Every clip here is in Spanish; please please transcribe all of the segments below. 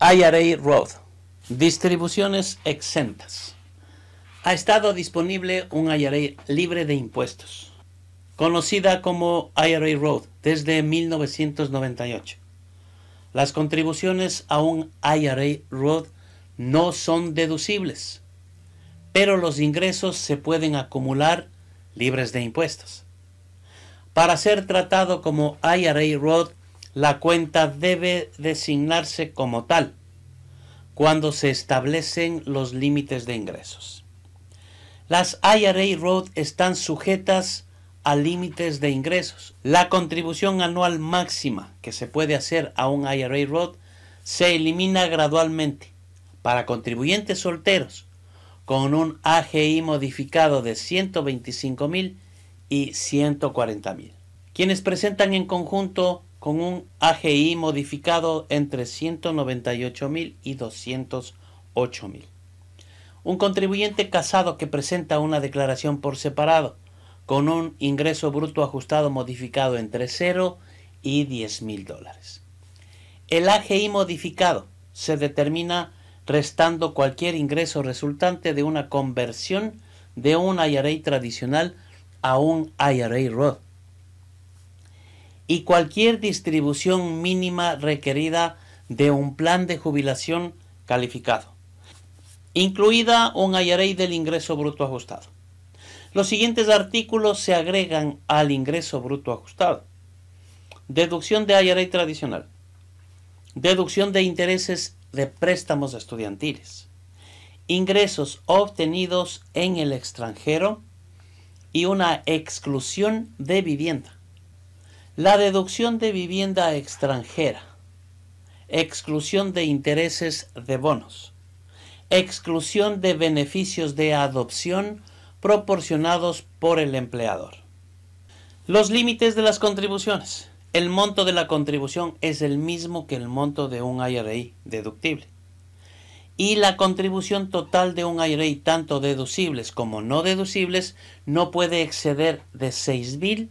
IRA Road distribuciones exentas. Ha estado disponible un IRA libre de impuestos, conocida como IRA Road desde 1998. Las contribuciones a un IRA Road no son deducibles, pero los ingresos se pueden acumular libres de impuestos. Para ser tratado como IRA road, la cuenta debe designarse como tal cuando se establecen los límites de ingresos. Las IRA road están sujetas a límites de ingresos. La contribución anual máxima que se puede hacer a un IRA road se elimina gradualmente para contribuyentes solteros con un AGI modificado de 125 mil y mil quienes presentan en conjunto con un AGI modificado entre 198.000 y mil Un contribuyente casado que presenta una declaración por separado con un ingreso bruto ajustado modificado entre 0 y 10.000 dólares. El AGI modificado se determina restando cualquier ingreso resultante de una conversión de una IRA tradicional a un IRA Roth. Y cualquier distribución mínima requerida de un plan de jubilación calificado, incluida un IRA del ingreso bruto ajustado. Los siguientes artículos se agregan al ingreso bruto ajustado. Deducción de IRA tradicional. Deducción de intereses de préstamos estudiantiles. Ingresos obtenidos en el extranjero y una exclusión de vivienda. La deducción de vivienda extranjera. Exclusión de intereses de bonos. Exclusión de beneficios de adopción proporcionados por el empleador. Los límites de las contribuciones. El monto de la contribución es el mismo que el monto de un IRI deductible y la contribución total de un IRA, tanto deducibles como no deducibles, no puede exceder de 6.000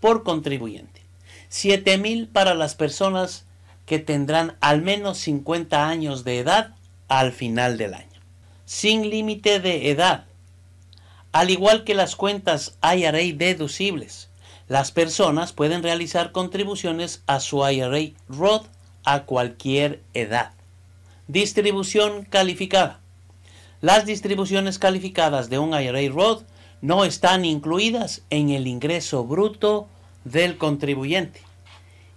por contribuyente. 7.000 para las personas que tendrán al menos 50 años de edad al final del año. Sin límite de edad. Al igual que las cuentas IRA deducibles, las personas pueden realizar contribuciones a su IRA Roth a cualquier edad. Distribución calificada. Las distribuciones calificadas de un IRA Roth no están incluidas en el ingreso bruto del contribuyente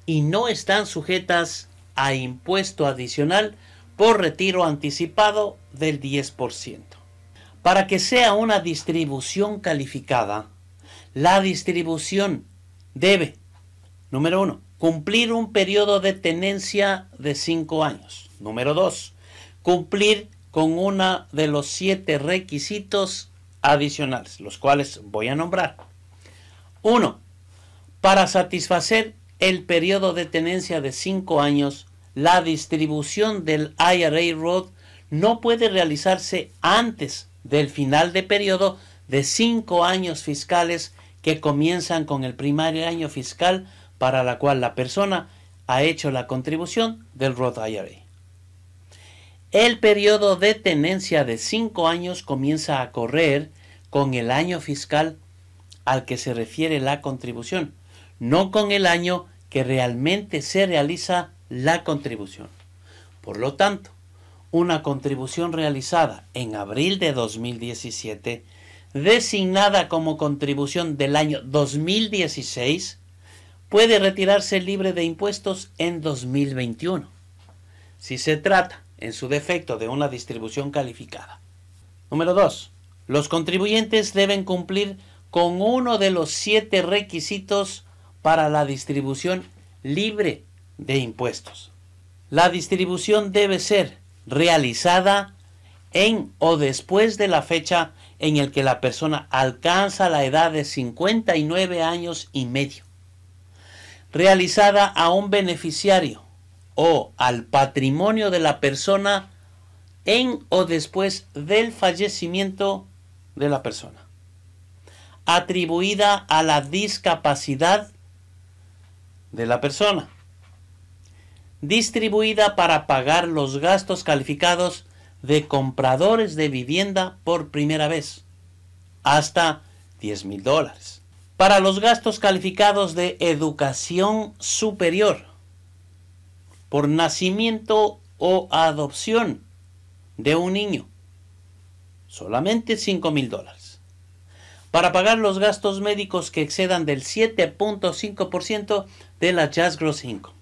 y no están sujetas a impuesto adicional por retiro anticipado del 10%. Para que sea una distribución calificada, la distribución debe, número uno, cumplir un periodo de tenencia de cinco años. Número dos, cumplir con uno de los siete requisitos adicionales, los cuales voy a nombrar. Uno, para satisfacer el periodo de tenencia de cinco años, la distribución del IRA Road no puede realizarse antes del final de periodo de cinco años fiscales que comienzan con el primer año fiscal para la cual la persona ha hecho la contribución del Roth IRA. El periodo de tenencia de 5 años comienza a correr con el año fiscal al que se refiere la contribución, no con el año que realmente se realiza la contribución. Por lo tanto, una contribución realizada en abril de 2017, designada como contribución del año 2016, puede retirarse libre de impuestos en 2021, si se trata, en su defecto, de una distribución calificada. Número 2. Los contribuyentes deben cumplir con uno de los siete requisitos para la distribución libre de impuestos. La distribución debe ser realizada en o después de la fecha en el que la persona alcanza la edad de 59 años y medio realizada a un beneficiario o al patrimonio de la persona en o después del fallecimiento de la persona, atribuida a la discapacidad de la persona, distribuida para pagar los gastos calificados de compradores de vivienda por primera vez, hasta 10 mil dólares para los gastos calificados de educación superior por nacimiento o adopción de un niño. Solamente 5 mil dólares. Para pagar los gastos médicos que excedan del 7.5% de la Jazz Gross Income.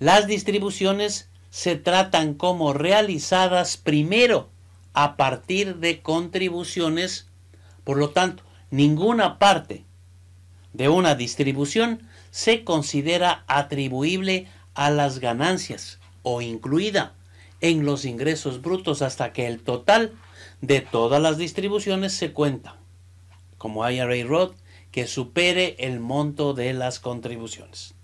Las distribuciones se tratan como realizadas primero a partir de contribuciones. Por lo tanto, ninguna parte de una distribución se considera atribuible a las ganancias o incluida en los ingresos brutos hasta que el total de todas las distribuciones se cuenta, como IRA Roth, que supere el monto de las contribuciones.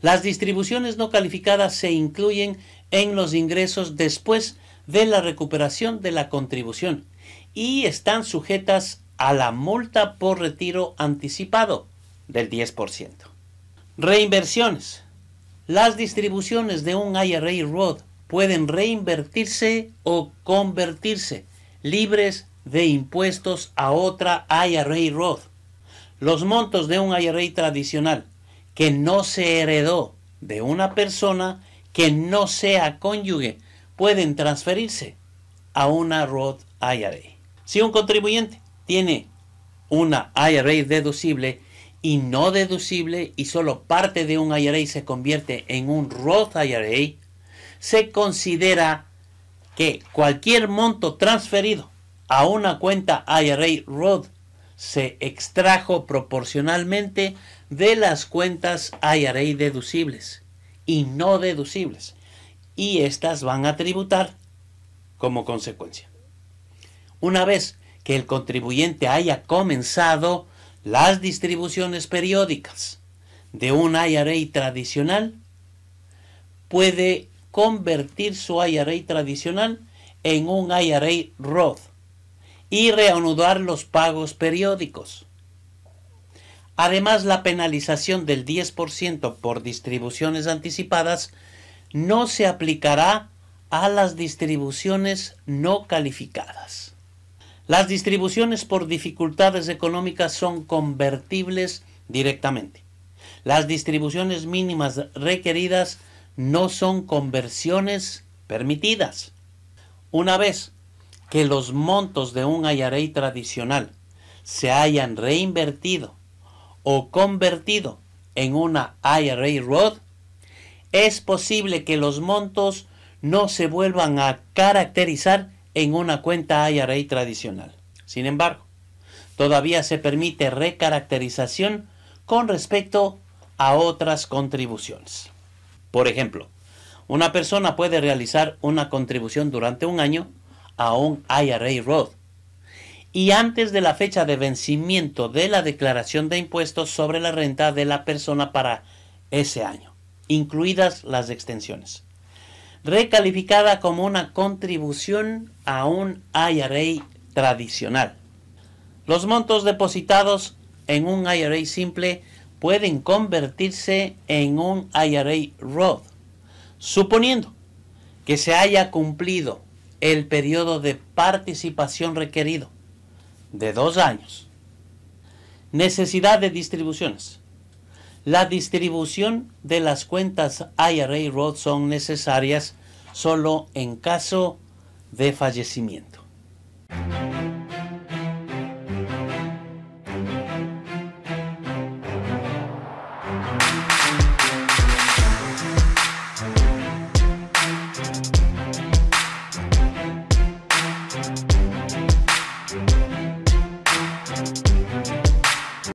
Las distribuciones no calificadas se incluyen en los ingresos después de la recuperación de la contribución y están sujetas a la multa por retiro anticipado del 10%. Reinversiones. Las distribuciones de un IRA Roth pueden reinvertirse o convertirse libres de impuestos a otra IRA Roth. Los montos de un IRA tradicional que no se heredó de una persona que no sea cónyuge pueden transferirse a una Roth IRA. Si un contribuyente tiene una IRA deducible y no deducible y solo parte de un IRA se convierte en un Roth IRA, se considera que cualquier monto transferido a una cuenta IRA Roth se extrajo proporcionalmente de las cuentas IRA deducibles y no deducibles y estas van a tributar como consecuencia. Una vez que el contribuyente haya comenzado las distribuciones periódicas de un IRA tradicional, puede convertir su IRA tradicional en un IRA Roth y reanudar los pagos periódicos. Además, la penalización del 10% por distribuciones anticipadas no se aplicará a las distribuciones no calificadas. Las distribuciones por dificultades económicas son convertibles directamente. Las distribuciones mínimas requeridas no son conversiones permitidas. Una vez que los montos de un IRA tradicional se hayan reinvertido o convertido en una IRA Roth, es posible que los montos no se vuelvan a caracterizar en una cuenta IRA tradicional. Sin embargo, todavía se permite recaracterización con respecto a otras contribuciones. Por ejemplo, una persona puede realizar una contribución durante un año a un IRA Roth y antes de la fecha de vencimiento de la declaración de impuestos sobre la renta de la persona para ese año, incluidas las extensiones recalificada como una contribución a un IRA tradicional. Los montos depositados en un IRA simple pueden convertirse en un IRA Roth, suponiendo que se haya cumplido el periodo de participación requerido de dos años. Necesidad de distribuciones. La distribución de las cuentas IRA y Roth son necesarias solo en caso de fallecimiento.